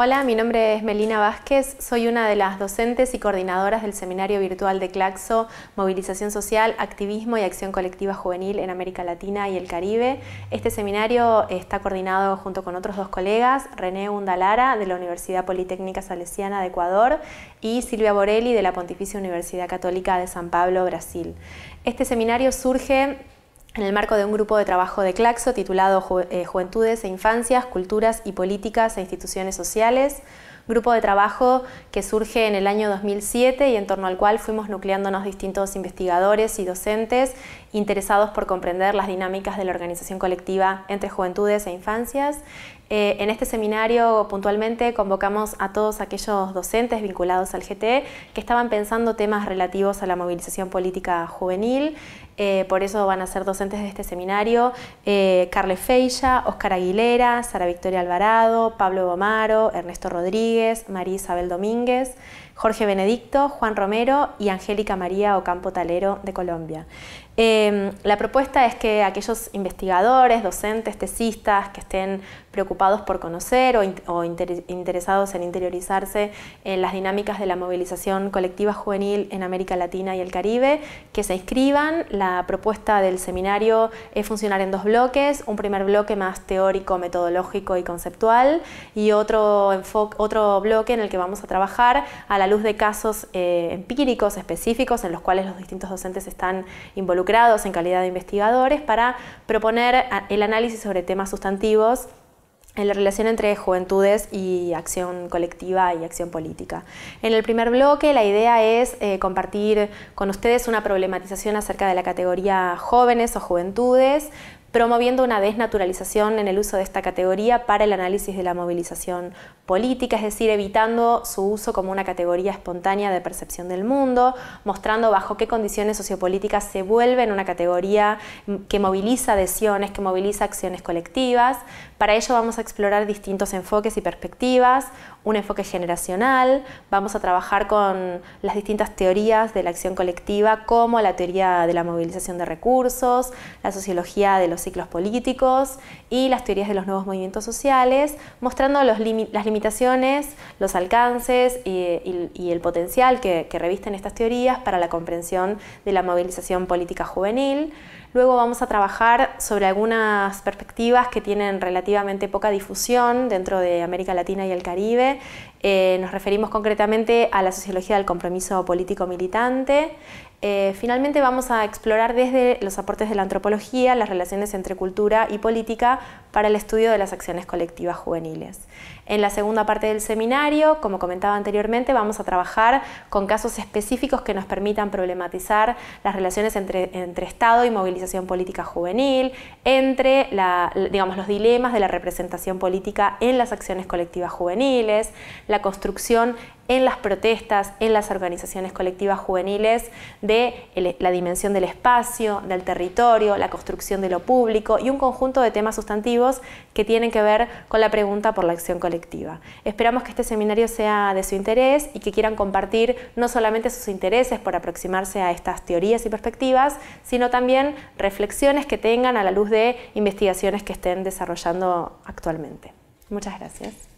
Hola, mi nombre es Melina Vázquez, soy una de las docentes y coordinadoras del Seminario Virtual de Claxo, Movilización Social, Activismo y Acción Colectiva Juvenil en América Latina y el Caribe. Este seminario está coordinado junto con otros dos colegas, René Undalara de la Universidad Politécnica Salesiana de Ecuador y Silvia Borelli de la Pontificia Universidad Católica de San Pablo, Brasil. Este seminario surge en el marco de un grupo de trabajo de Claxo titulado eh, Juventudes e Infancias, Culturas y Políticas e Instituciones Sociales, grupo de trabajo que surge en el año 2007 y en torno al cual fuimos nucleándonos distintos investigadores y docentes interesados por comprender las dinámicas de la organización colectiva entre juventudes e infancias. Eh, en este seminario puntualmente convocamos a todos aquellos docentes vinculados al GT e que estaban pensando temas relativos a la movilización política juvenil. Eh, por eso van a ser docentes de este seminario eh, Carles Feilla, Oscar Aguilera, Sara Victoria Alvarado, Pablo Bomaro, Ernesto Rodríguez, María Isabel Domínguez, Jorge Benedicto, Juan Romero y Angélica María Ocampo Talero de Colombia. Em, la propuesta es que aquellos investigadores, docentes, tesistas que estén preocupados por conocer o, interesados en interiorizarse en las dinámicas de la movilización colectiva juvenil en América Latina y el Caribe, que se inscriban. La propuesta del seminario es funcionar en dos bloques, un primer bloque más teórico, metodológico y conceptual y otro, otro bloque en el que vamos a trabajar a la luz de casos eh, empíricos específicos en los cuales los distintos docentes están involucrados en calidad de investigadores para proponer el análisis sobre temas sustantivos en la relación entre juventudes y acción colectiva y acción política. En el primer bloque la idea es eh, compartir con ustedes una problematización acerca de la categoría jóvenes o juventudes, promoviendo una desnaturalización en el uso de esta categoría para el análisis de la movilización política, es decir, evitando su uso como una categoría espontánea de percepción del mundo, mostrando bajo qué condiciones sociopolíticas se vuelve en una categoría que moviliza adhesiones, que moviliza acciones colectivas. Para ello vamos a explorar distintos enfoques y perspectivas, un enfoque generacional, vamos a trabajar con las distintas teorías de la acción colectiva como la teoría de la movilización de recursos, la sociología de los ciclos políticos y las teorías de los nuevos movimientos sociales, mostrando las limitaciones, los alcances y, el potencial que, revisten estas teorías para la comprensión de la movilización política juvenil. Luego vamos a trabajar sobre algunas perspectivas que tienen relativamente poca difusión dentro de América Latina y el Caribe. Eh, nos referimos concretamente a la sociología del compromiso político militante, eh, finalmente vamos a explorar desde los aportes de la antropología las relaciones entre cultura y política para el estudio de las acciones colectivas juveniles. En la segunda parte del seminario, como comentaba anteriormente, vamos a trabajar con casos específicos que nos permitan problematizar las relaciones entre, Estado y movilización política juvenil, entre digamos, los dilemas de la representación política en las acciones colectivas juveniles, la construcción en las protestas, en las organizaciones colectivas juveniles, de la dimensión del espacio, del territorio, la construcción de lo público y un conjunto de temas sustantivos que tienen que ver con la pregunta por la acción colectiva. Esperamos que este seminario sea de su interés y que quieran compartir no solamente sus intereses por aproximarse a estas teorías y perspectivas, sino también reflexiones que tengan a la luz de investigaciones que estén desarrollando actualmente. Muchas gracias.